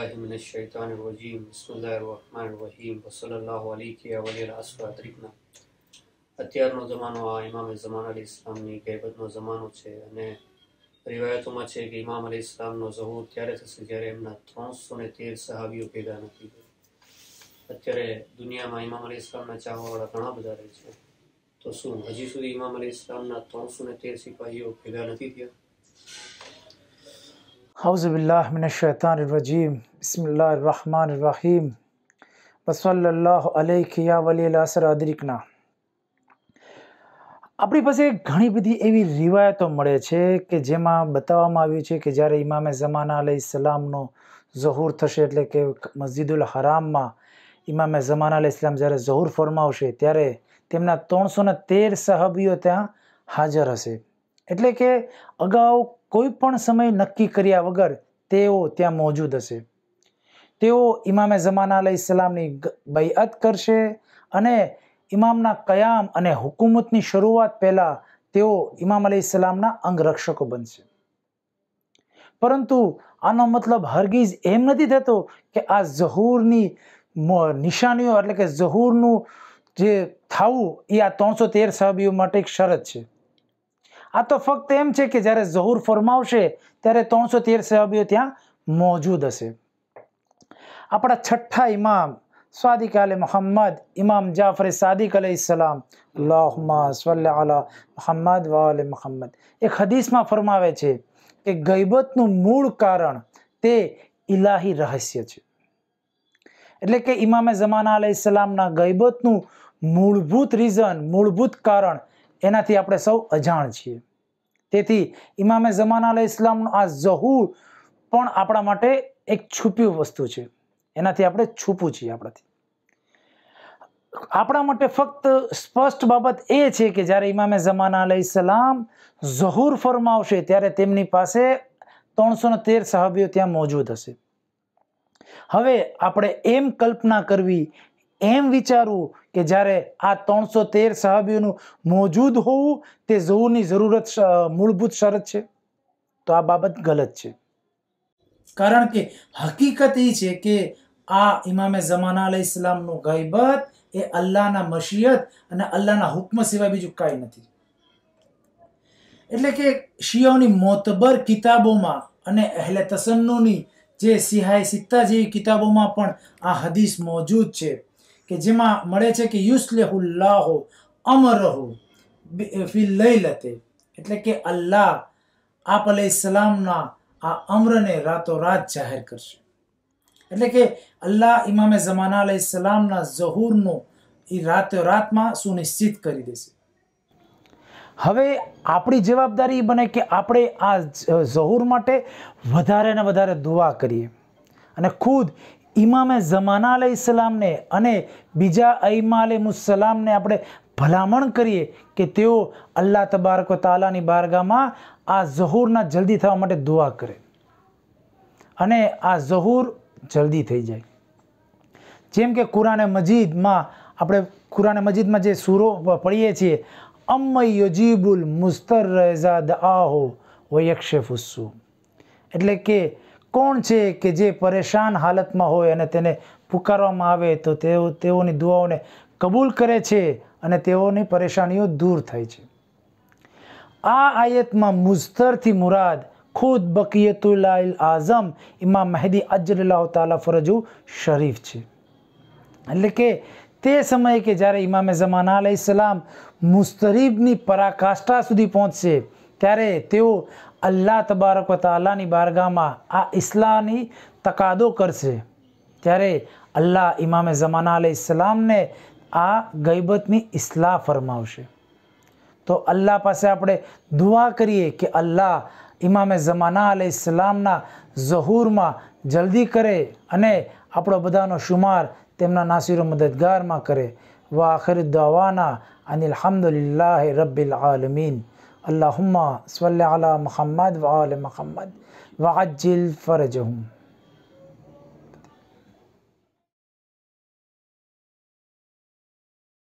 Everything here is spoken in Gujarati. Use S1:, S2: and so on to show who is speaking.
S1: अज़बिल्लिनशैतानरजीम बसमीम વસલ્લાસના અત્યારનો જમાનો આ ઇમામે જમાન અલી ઇસ્લામની ગેબતનો જમાનો છે અને રિવાયતોમાં છે કે ઇમામ અલી ઇસ્લામનો ઝહૂર ત્યારે થશે જ્યારે એમના ત્રણસો ને તેર સહાબીઓ ભેગા નથી થયા અત્યારે દુનિયામાં ઇમામ અલી ઇસ્લામના ચાહવાવાળા ઘણા બધા રહે છે તો શું હજી સુધી ઇમામ અલી ઇસ્લામના ત્રણસો ને તેર સિપાહીઓ ભેગા નથી થયા أعوذ بالله من الشيطان الرجيم بسم الله الرحمن الرحيم وصلى الله عليك يا ولي الأسر أدركنا આપણી પાસે ઘણી બધી એવી રિવાયતો મળે છે કે જેમાં બતાવવામાં આવ્યું છે કે જ્યારે ઇમામે જમાના અલહી સલામનો ઝહુર થશે એટલે કે મસ્જિદુલ હરામમાં ઇમામે જમાના અલ ઇસ્લામ જ્યારે ઝહૂર ફરમાવશે ત્યારે તેમના ત્રણસો ને તેર સાહબીઓ ત્યાં હાજર હશે એટલે કે અગાઉ કોઈ પણ સમય નક્કી કર્યા વગર તેઓ ત્યાં મોજૂદ હશે તેઓ ઇમામે જમાના અલ ઇસ્લામની બૈઅત કરશે અને ઇમામના કયામ અને હુકુમતની શરૂઆત પહેલાં તેઓ ઇમામ અલી ઇસ્લામના અંગરક્ષકો બનશે પરંતુ આનો મતલબ હરગીઝ એમ નથી થતો કે આ ઝહૂરની નિશાનીઓ એટલે કે ઝહૂરનું જે થવું એ આ ત્રણસો તેર સાહેબીઓ માટે એક શરત છે આ તો ફક્ત એમ છે કે જ્યારે ઝહૂર ફરમાવશે ત્યારે ત્રણસો તેર સાહેબીઓ ત્યાં મોજૂદ હશે આપણા છઠ્ઠા ઇમામ સાદિક અલ મોહમ્મદ ઇમામ જાફર સાદિક અલૈસલામ અલ્લાહમાં સલ્લા અલા મોહમ્મદ વાલ મોહમ્મદ એક હદીસમાં ફરમાવે છે કે ગૈબતનું મૂળ કારણ તે ઇલાહી રહસ્ય છે એટલે કે ઇમામે જમાના અલૈસલામના ગૈબતનું મૂળભૂત રીઝન મૂળભૂત કારણ એનાથી આપણે સૌ અજાણ છીએ તેથી ઇમામે જમાના અલ ઇસ્લામનું આ ઝહૂર પણ આપણા માટે એક છુપ્યું વસ્તુ છે એનાથી આપણે છૂપવું છીએ આપણાથી આપણા માટે ફક્ત સ્પષ્ટ બાબત એ છે કે જ્યારે ઇમામે જમાના અલહી સલામ ઝહુર ફરમાવશે ત્યારે તેમની પાસે ત્રણસો તેર સાહબીઓ ત્યાં મોજૂદ હશે હવે આપણે એમ કલ્પના કરવી એમ વિચારવું કે જ્યારે આ ત્રણસો તેર સાહબીઓનું મોજૂદ હોવું તે ઝહુરની જરૂરત મૂળભૂત શરત છે તો આ બાબત ગલત છે કારણ કે હકીકત એ છે કે આ ઇમામે જમાના અલ ઇસ્લામનું ગઈબત એ અલ્લાહના મશીયત અને અલ્લાહના હુકમ સિવાય બીજું કાંઈ નથી એટલે કે શિયાઓની મોતબર કિતાબોમાં અને અહેલે તસન્નુની જે સિહાય સિત્તા જેવી કિતાબોમાં પણ આ હદીસ મોજૂદ છે કે જેમાં મળે છે કે યુસલેહુલ્લાહો અમરહુ ફી લઈલતે એટલે કે અલ્લાહ આપ અલૈહિસ્સલામના આ અમરને રાતોરાત જાહેર કરશે એટલે કે અલ્લાહ ઇમામે જમાના અલહ સલામના ઝહૂરનું એ રાત રાતમાં સુનિશ્ચિત કરી દેશે હવે આપણી જવાબદારી બને કે આપણે આ ઝહૂર માટે વધારે ને વધારે દુઆ કરીએ અને ખુદ ઇમામે જમાના અલહ ઇસ્લામને અને બીજા અઈમા અલહ મુસલામને આપણે ભલામણ કરીએ કે તેઓ અલ્લાહ તબારક તાલાની બારગામાં આ ઝહૂરના જલ્દી થવા માટે દુઆ કરે અને આ ઝહુર જલ્દી થઈ જાય જેમ કે કુરાને મજીદમાં આપણે કુરાને મજીદમાં જે સૂરો પડીએ છીએ અમ્મ યોજીબુલ મુસ્તર રેઝાદ આહો ફુસ્સુ એટલે કે કોણ છે કે જે પરેશાન હાલતમાં હોય અને તેને પુકારવામાં આવે તો તેઓ તેઓની દુઆઓને કબૂલ કરે છે અને તેઓની પરેશાનીઓ દૂર થાય છે આ આયતમાં મુસ્તરથી મુરાદ कोट बकियतुल आइल आजम इमाम महदी अजरल्लाहु तआला फरजू शरीफ छे એટલે કે તે સમય કે જ્યારે ઇમામે જમાન અલયસલામ મુસ્તરીબ ની पराकाष्ठा સુધી પહોંચે ત્યારે તેવો અલ્લાહ તબારક વતઆલા ની બારગામાં આ ઇસ્લાહ ની તકાદો કરસે ત્યારે અલ્લાહ ઇમામે જમાન અલયસલામ ને આ ગયબત ની ઇસ્લાહ ફરમાવશે તો અલ્લાહ પાસે આપણે દુઆ કરીએ કે અલ્લાહ इमाम जमाना अलैहि सलाम ना ظهور मा जल्दी करे अने आपरो બધાનો شمار તેમના насиરો મદદગાર માં કરે વા અખિર દાવાના અન અલહમદુ લિલ્લાહી રબ્બિલ આલમીન અલ્લાહુમ્મા સલ્લી આલા મુહમ્મદ વ આલ મુહમ્મદ વ અજિલ ફરજહुम